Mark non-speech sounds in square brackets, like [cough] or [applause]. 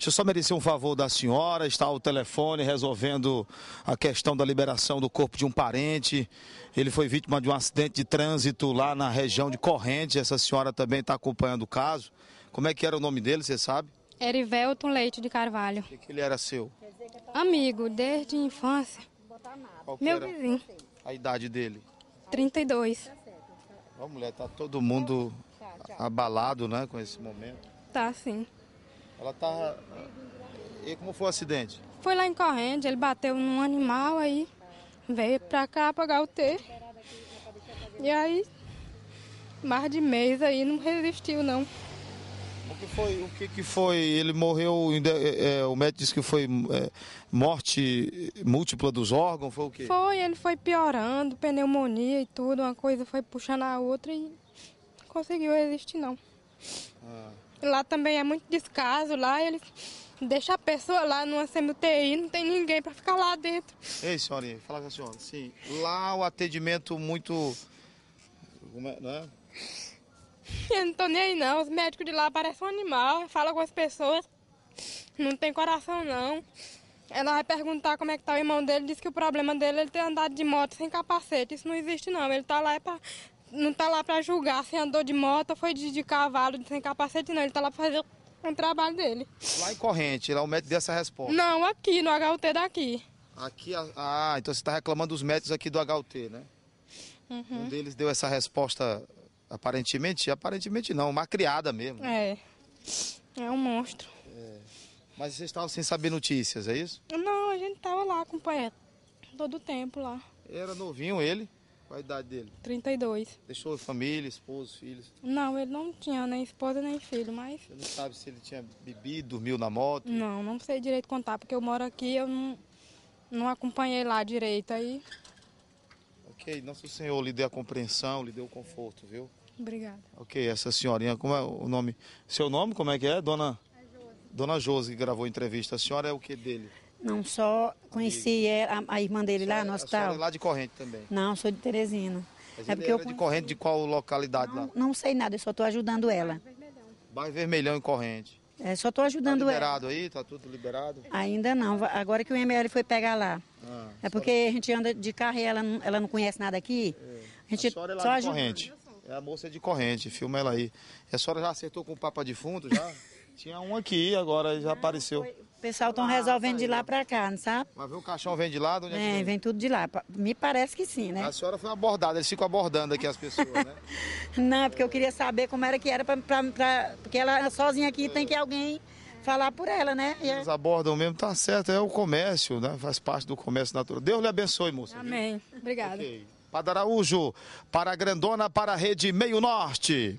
Deixa eu só merecer um favor da senhora, está ao telefone resolvendo a questão da liberação do corpo de um parente. Ele foi vítima de um acidente de trânsito lá na região de Corrente. Essa senhora também está acompanhando o caso. Como é que era o nome dele, você sabe? Erivelton Leite de Carvalho. O que é ele era seu? Amigo, desde a infância. Meu vizinho. A idade dele? 32. Ó, mulher, tá todo mundo abalado, né, com esse momento. Tá, sim. Ela tá. E como foi o acidente? Foi lá em corrente, ele bateu num animal aí, veio pra cá apagar o T. E aí, mais de mês aí, não resistiu não. O que foi? O que, que foi? Ele morreu. É, é, o médico disse que foi é, morte múltipla dos órgãos, foi o quê? Foi, ele foi piorando, pneumonia e tudo, uma coisa foi puxando a outra e conseguiu resistir não. Ah. Lá também é muito descaso, lá eles deixam a pessoa lá numa CMTI, não tem ninguém para ficar lá dentro. Ei, senhorinha, fala com a senhora. Sim, lá o atendimento muito. Como é, né? [laughs] Eu não tô nem aí não, os médicos de lá parecem um animal, falam com as pessoas, não tem coração não. Ela vai perguntar como é que tá o irmão dele, diz que o problema dele é ele ter andado de moto sem capacete. Isso não existe não. Ele tá lá é pra não tá lá para julgar se andou de moto, foi de, de cavalo, sem capacete, não. Ele está lá para fazer um trabalho dele. Lá em Corrente, lá o médico deu essa resposta? Não, aqui, no HUT daqui. Aqui, ah, então você está reclamando dos médicos aqui do HUT, né? Uhum. Um deles deu essa resposta aparentemente, aparentemente não, uma criada mesmo. É, é um monstro. É. Mas vocês estavam sem saber notícias, é isso? Não, a gente estava lá acompanhando todo o tempo lá. Era novinho ele? Qual a idade dele? 32. Deixou família, esposo, filhos? Não, ele não tinha nem esposa nem filho, mas. Você não sabe se ele tinha bebido, dormiu na moto? Não, não sei direito contar, porque eu moro aqui, eu não, não acompanhei lá direito aí. Ok, Nosso Senhor lhe deu a compreensão, lhe deu o conforto, viu? Obrigada. Ok, essa senhorinha, como é o nome? Seu nome, como é que é? Dona. É Dona Josi, que gravou a entrevista. A senhora é o que dele? Não, só conheci a, irmã dele lá é no hospital. lá de Corrente também? Não, sou de Teresina. É porque é eu de Corrente de qual localidade não, lá? Não sei nada, eu só estou ajudando ela. Bairro Vermelhão em Corrente. É, só estou tá ajudando tá liberado ela. liberado aí? está tudo liberado? Ainda não, agora que o ML foi pegar lá. Ah, é porque senhora... a gente anda de carro e ela, ela não conhece nada aqui. É. A gente a é lá só de Corrente. É a moça de Corrente, filma ela aí. A senhora já acertou com o Papa Defunto já? [laughs] Tinha um aqui, agora já apareceu. Foi... O pessoal estão resolvendo de lá para cá, não sabe? Mas o caixão vem de lá? De onde é, é, vem? vem tudo de lá. Me parece que sim, né? A senhora foi abordada, eles ficam abordando aqui as pessoas, né? [laughs] não, porque eu queria saber como era que era, para pra, porque ela sozinha aqui é. tem que alguém falar por ela, né? E é- eles abordam mesmo, tá certo, é o comércio, né? Faz parte do comércio natural. Deus lhe abençoe, moça. Amém. Obrigada. Okay. Para Araújo, para a Grandona, para a Rede Meio Norte.